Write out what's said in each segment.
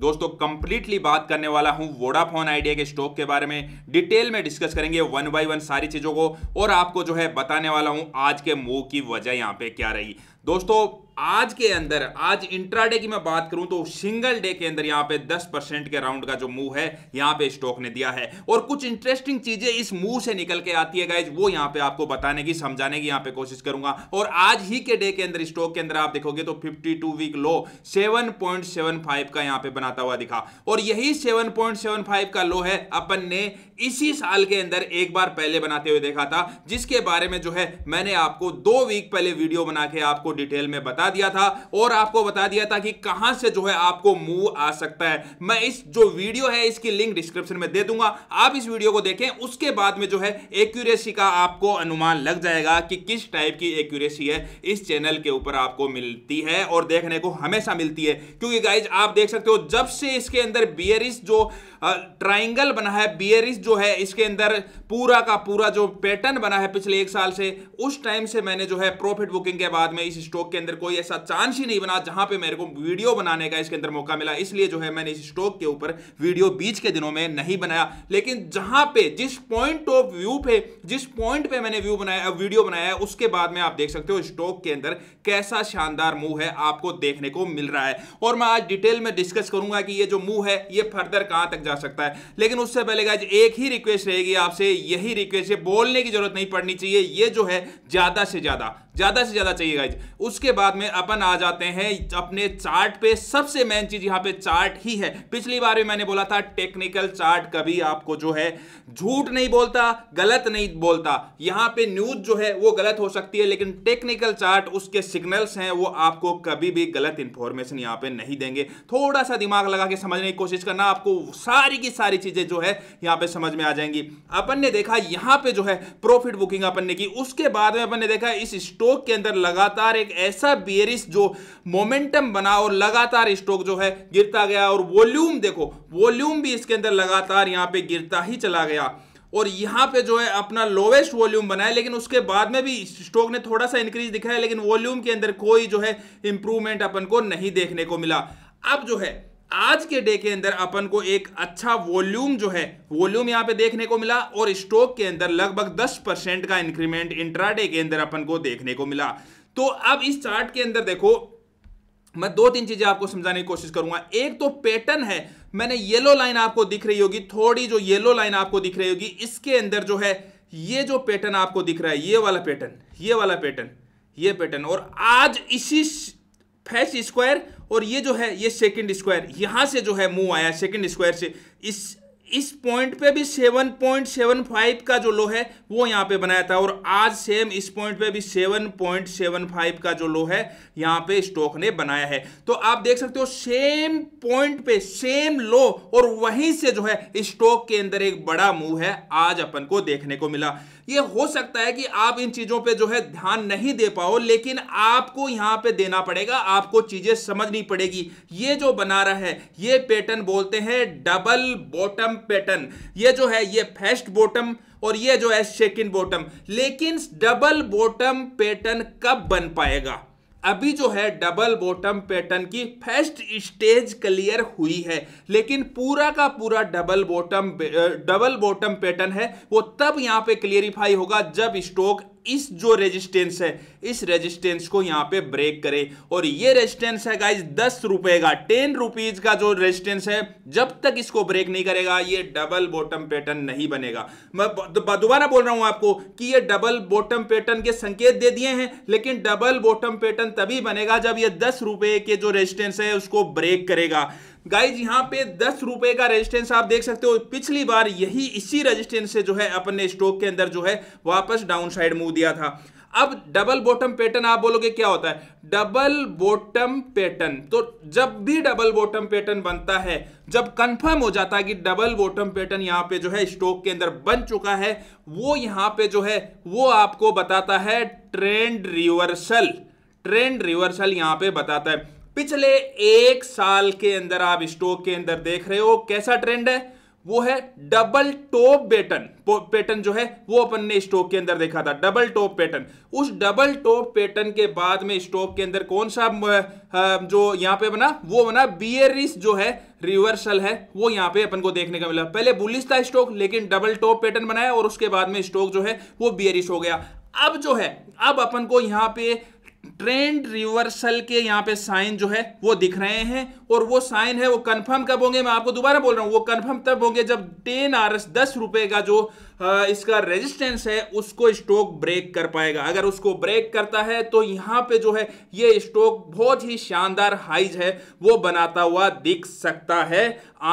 दोस्तों कंप्लीटली बात करने वाला हूं वोडाफोन आइडिया के स्टॉक के बारे में डिटेल में डिस्कस करेंगे वन बाय वन सारी चीज़ों को और आपको जो है बताने वाला हूं आज के मूव की वजह यहां पे क्या रही दोस्तों आज के अंदर आज इंट्राडे की मैं बात करूं तो सिंगल डे के अंदर यहां पे 10 परसेंट के राउंड का जो मूव है यहां पे स्टॉक ने दिया है और कुछ इंटरेस्टिंग चीजें इस मूव से निकल के आती है गाइज वो यहां पे आपको बताने की समझाने की यहां पे कोशिश करूंगा और आज ही के डे के अंदर स्टॉक के अंदर आप देखोगे तो फिफ्टी वीक लो सेवन का यहां पर बना बनाता हुआ दिखा और यही 7.75 का लो है अपन ने इसी साल के अंदर एक बार पहले बनाते हुए देखा था जिसके बारे में जो है मैंने आपको दो वीक पहले वीडियो बना के आपको डिटेल में बता दिया था और आपको बता दिया था कि कहां से जो है आपको मूव आ सकता है मैं इस जो वीडियो है इसकी लिंक डिस्क्रिप्शन में दे दूंगा आप इस वीडियो को देखें उसके बाद में जो है एक्यूरेसी का आपको अनुमान लग जाएगा कि किस टाइप की एक्यूरेसी है इस चैनल के ऊपर आपको मिलती है और देखने को हमेशा मिलती है क्योंकि गाइज आप देख सकते हो जब सबसे इसके अंदर बियरिस जो ट्राइंगल बना है बियरिस जो है इसके अंदर पूरा का पूरा जो पैटर्न बना है पिछले एक साल से उस टाइम से मैंने जो है प्रॉफिट बुकिंग के बाद में इस स्टॉक के अंदर कोई ऐसा चांस ही नहीं बना जहां पे मेरे को वीडियो बनाने का इसके अंदर मौका मिला इसलिए जो है मैंने इस स्टॉक के ऊपर वीडियो बीच के दिनों में नहीं बनाया लेकिन जहां पे जिस पॉइंट ऑफ व्यू पे जिस पॉइंट पे मैंने व्यू बनाया वीडियो बनाया उसके बाद में आप देख सकते हो स्टॉक के अंदर कैसा शानदार मूव है आपको देखने को मिल रहा है और मैं आज डिटेल में डिस्कस करूंगा कहूंगा कि ये जो मूव है ये फर्दर कहां तक जा सकता है लेकिन उससे पहले गाइज एक ही रिक्वेस्ट रहेगी आपसे यही रिक्वेस्ट है बोलने की जरूरत नहीं पड़नी चाहिए ये जो है ज्यादा से ज्यादा ज्यादा से ज्यादा चाहिए गाइज उसके बाद में अपन आ जाते हैं अपने चार्ट पे सबसे मेन चीज यहां पे चार्ट ही है पिछली बार भी मैंने बोला था टेक्निकल चार्ट कभी आपको जो है झूठ नहीं बोलता गलत नहीं बोलता यहां पे न्यूज जो है वो गलत हो सकती है लेकिन टेक्निकल चार्ट उसके सिग्नल्स हैं वो आपको कभी भी गलत इंफॉर्मेशन यहां पे नहीं देंगे थोड़ा सा दिमाग दिमाग लगा के समझने की कोशिश करना आपको सारी की सारी चीजें जो है यहाँ पे समझ में आ जाएंगी अपन ने देखा यहाँ पे जो है प्रॉफिट बुकिंग अपन ने की उसके बाद में अपन ने देखा इस स्टॉक के अंदर लगातार एक ऐसा बियरिस जो मोमेंटम बना और लगातार स्टॉक जो है गिरता गया और वॉल्यूम देखो वॉल्यूम भी इसके अंदर लगातार यहाँ पे गिरता ही चला गया और यहाँ पे जो है अपना लोवेस्ट वॉल्यूम बनाया लेकिन उसके बाद में भी स्टॉक ने थोड़ा सा इंक्रीज दिखाया लेकिन वॉल्यूम के अंदर कोई जो है इंप्रूवमेंट अपन को नहीं देखने को मिला अब जो है आज के डे के अंदर अपन को एक अच्छा वॉल्यूम जो है वॉल्यूम यहां पे देखने को मिला और स्टॉक के अंदर लगभग 10 परसेंट का इंक्रीमेंट इंट्राडे के अंदर अपन को देखने को मिला तो अब इस चार्ट के अंदर देखो मैं दो तीन चीजें आपको समझाने की कोशिश करूंगा एक तो पैटर्न है मैंने येलो लाइन आपको दिख रही होगी थोड़ी जो येलो लाइन आपको दिख रही होगी इसके अंदर जो है ये जो पैटर्न आपको दिख रहा है ये वाला पैटर्न ये वाला पैटर्न ये पैटर्न और आज इसी फैश स्क्वायर और ये जो है ये सेकंड स्क्वायर यहाँ से जो है मूव आया सेकंड स्क्वायर से इस इस पॉइंट पे भी 7.75 का जो लो है वो यहां पे बनाया था और आज सेम इस पॉइंट पे भी 7.75 का जो लो है यहां पे स्टॉक ने बनाया है तो आप देख सकते हो सेम पॉइंट पे सेम लो और वहीं से जो है स्टॉक के अंदर एक बड़ा मूव है आज अपन को देखने को मिला ये हो सकता है कि आप इन चीजों पे जो है ध्यान नहीं दे पाओ लेकिन आपको यहां पे देना पड़ेगा आपको चीजें समझनी पड़ेगी ये जो बना रहा है ये पैटर्न बोलते हैं डबल बॉटम पैटर्न ये जो है ये फेस्ट बॉटम और ये जो है सेकेंड बॉटम लेकिन डबल बॉटम पैटर्न कब बन पाएगा अभी जो है डबल बॉटम पैटर्न की फर्स्ट स्टेज क्लियर हुई है लेकिन पूरा का पूरा double bottom double bottom pattern है वो तब यहां पे क्लियरिफाई होगा जब स्टॉक इस जो रेजिस्टेंस है इस रेजिस्टेंस को यहां पे ब्रेक करे और ये रेजिस्टेंस है गाइज दस रुपए का टेन रुपीज का जो रेजिस्टेंस है जब तक इसको ब्रेक नहीं करेगा ये डबल बॉटम पैटर्न नहीं बनेगा मैं दोबारा बोल रहा हूं आपको कि ये डबल बॉटम पैटर्न के संकेत दे दिए हैं लेकिन डबल बॉटम पैटर्न तभी बनेगा जब ये दस रुपए के जो रेजिस्टेंस है उसको ब्रेक करेगा गाइज यहाँ पे दस रुपए का रेजिस्टेंस आप देख सकते हो पिछली बार यही इसी रेजिस्टेंस से जो है अपने स्टॉक के अंदर जो है वापस डाउन साइड मूव दिया था अब डबल बॉटम पैटर्न आप बोलोगे क्या होता है डबल बॉटम पैटर्न तो जब भी डबल बॉटम पैटर्न बनता है जब कंफर्म हो जाता है कि डबल बॉटम पैटर्न यहां पे जो है स्टॉक के अंदर बन चुका है वो यहां पे जो है वो आपको बताता है ट्रेंड रिवर्सल ट्रेंड रिवर्सल यहां पे बताता है पिछले एक साल के अंदर आप स्टॉक के अंदर देख रहे हो कैसा ट्रेंड है वो है डबल टॉप पैटर्न पैटर्न जो है वो अपन ने स्टॉक के अंदर देखा था डबल टॉप पैटर्न उस डबल टॉप पैटर्न के बाद में स्टॉक के अंदर कौन सा जो यहां पे बना वो बना बियरिस जो है रिवर्सल है वो यहां पे अपन को देखने का मिला पहले बुलिस था स्टॉक लेकिन डबल टॉप पैटर्न बनाया और उसके बाद में स्टॉक जो है वो बियरिस हो गया अब जो है अब अपन को यहां पे ट्रेंड रिवर्सल के यहां पे साइन जो है वो दिख रहे हैं और वो साइन है वो कंफर्म कब होंगे मैं आपको दोबारा बोल रहा हूं वो कंफर्म तब होंगे जब टेन आर एस दस रुपए का जो हाँ, इसका रेजिस्टेंस है उसको स्टॉक ब्रेक कर पाएगा अगर उसको ब्रेक करता है तो यहाँ पे जो है ये स्टोक बहुत ही शानदार हाइज है वो बनाता हुआ दिख सकता है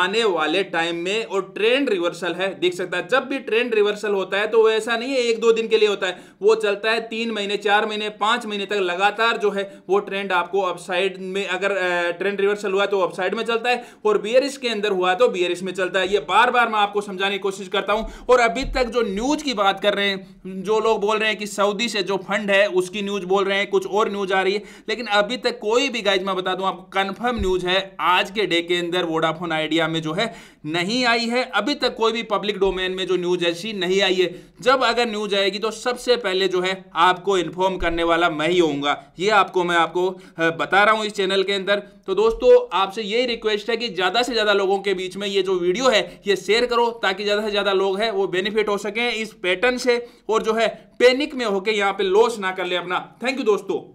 आने वाले टाइम में और ट्रेंड रिवर्सल है दिख सकता है जब भी ट्रेंड रिवर्सल होता है तो वो ऐसा नहीं है एक दो दिन के लिए होता है वो चलता है तीन महीने चार महीने पाँच महीने तक लगातार जो है वो ट्रेंड आपको अपसाइड में अगर ट्रेंड रिवर्सल हुआ तो अपसाइड में चलता है और बियरिश के अंदर हुआ तो बियरिश में चलता है ये बार बार मैं आपको समझाने की कोशिश करता हूँ और अभी तक जो न्यूज की बात कर रहे हैं जो लोग बोल रहे हैं कि सऊदी से जो फंड है उसकी न्यूज बोल रहे हैं कुछ और न्यूज आ रही है लेकिन अभी तक कोई भी गाइज मैं बता दूं आपको कंफर्म न्यूज है आज के डे के अंदर वोडाफोन आइडिया में जो है नहीं आई है अभी तक कोई भी पब्लिक डोमेन में जो न्यूज ऐसी नहीं आई है जब अगर न्यूज आएगी तो सबसे पहले जो है आपको इन्फॉर्म करने वाला मैं ही होऊंगा ये आपको मैं आपको बता रहा हूं इस चैनल के अंदर तो दोस्तों आपसे यही रिक्वेस्ट है कि ज़्यादा से ज़्यादा लोगों के बीच में ये जो वीडियो है ये शेयर करो ताकि ज़्यादा से ज़्यादा लोग हैं वो बेनिफिट मोटिवेट हो सके इस पैटर्न से और जो है पैनिक में होके यहाँ पे लॉस ना कर ले अपना थैंक यू दोस्तों